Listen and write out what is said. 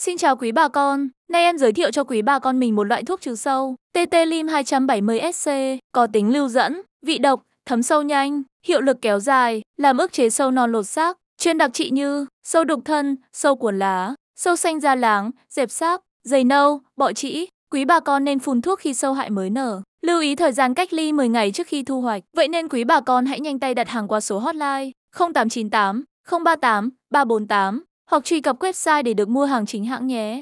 Xin chào quý bà con, nay em giới thiệu cho quý bà con mình một loại thuốc trừ sâu, TT Lim 270SC, có tính lưu dẫn, vị độc, thấm sâu nhanh, hiệu lực kéo dài, làm ức chế sâu non lột xác, chuyên đặc trị như sâu đục thân, sâu cuốn lá, sâu xanh da láng, dẹp xác, dày nâu, bọ trĩ. Quý bà con nên phun thuốc khi sâu hại mới nở. Lưu ý thời gian cách ly 10 ngày trước khi thu hoạch. Vậy nên quý bà con hãy nhanh tay đặt hàng qua số hotline 0898 038 348 hoặc truy cập website để được mua hàng chính hãng nhé.